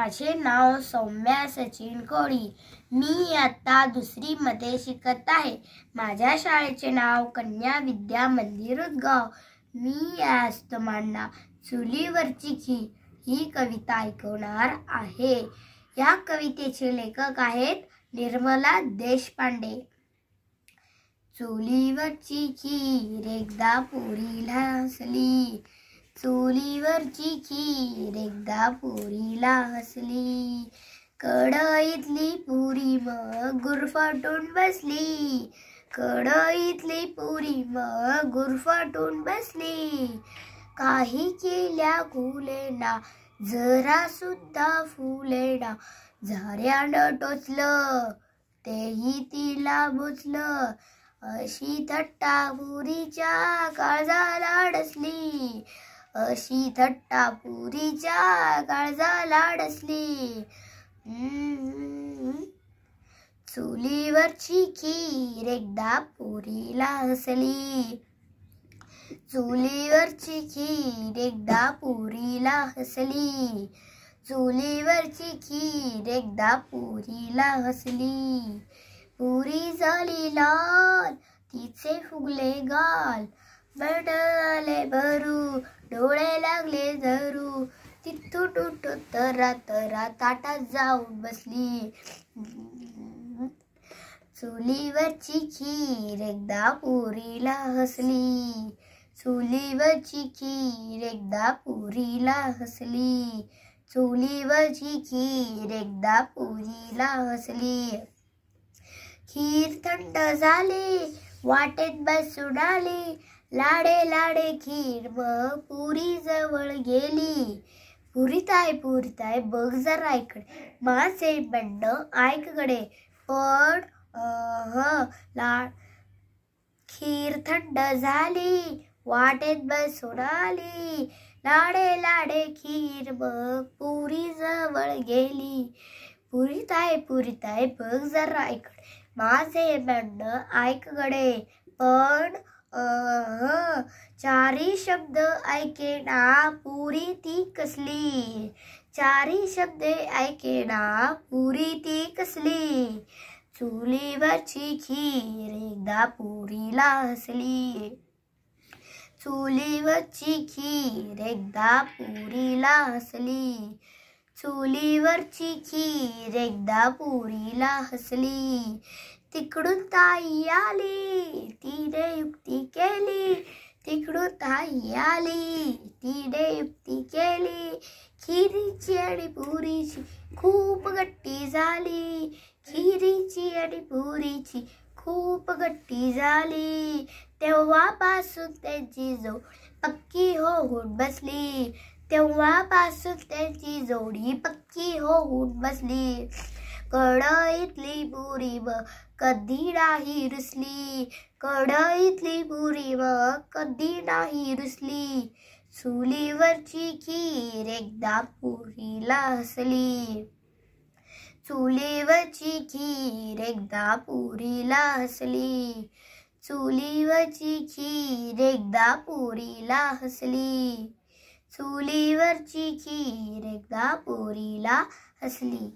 माझे नाव सौम्या सचिन कोळी मी आता दुसरीमध्ये शिकत आहे माझ्या शाळेचे नाव कन्या विद्या मंदिर उद्गाव मी आज तुम्हाला चुलीवरची खी ही कविता ऐकवणार आहे या कवितेचे लेखक आहेत निर्मला देशपांडे चुलीवरची खी एकदा पुरीला असली चुलीवरची खीर एकदा पुरीला हसली कढईतली पुरी मग गुरफाटून बसली कढईतली पुरी मग गुरफाटून बसली काही केल्या कुलेना जरा सुद्धा फुलेना झाऱ्यानं टोचलं तेही तिला बुचलं अशी थट्टा पुरीच्या काळजाला डसली अशी थट्टा पुरीच्या लाड लाडसली चुलीवरची खीर एकदा पुरीला हसली चुलीवरची खीर एकदा पुरीला हसली चुलीवरची खीर एकदा पुरीला हसली पुरी झाली लाल तिचे फुगले गाल आले भरू डोळे लागले धरू तिथून उठून तरा तरा ताटात जाऊन बसली चुलीवरची खीर एकदा पुरीला हसली चुलीवरची खीर एकदा पुरीला हसली चुलीवरची खीर एकदा पुरीला हसली खीर थंड झाली वाटेत बसून आली लाडे लाडे खीर मग पुरी जवळ गेली पुरीताय पुरीताय बघ जरा इकडे मासे बंड ऐककडे पण ह लाड खीर थंड झाली वाटेत बसून आली लाडे लाडे खीर मग पुरी जवळ गेली पुरीताय पुरीताय बघ जरा इकडे माझे म्हणणं ऐककडे पण चारी शब्द ऐके ना पुरी ती कसली चारी शब्द ऐके ना पुरी ती कसली चुलीवरची खीर एकदा ला हसली चुलीवरची खीर एकदा ला हसली चुलीवरची खीर एकदा ला हसली तिकडून ताई आली तिने युक्ती केली तिकडून ताई आली तिने युक्ती केली खिरीची आणि पुरीची खूप गट्टी झाली खिरीची आणि पुरीची खूप गट्टी झाली तेव्हापासून त्यांची जो पक्की होऊन बसली तेव्हापासून त्यांची जोडी पक्की होऊन बसली कढईतली बुरी व कधी नाही रुसली कडईतली बुरी व कधी नाही रुसली चुलीवरची खीर एकदा पुरीला हसली चुलीवरची खीर एकदा पुरीला हसली चुलीवरची खीर एकदा पुरीला हसली चुलीवरची खीर एकदा पोरीला हसली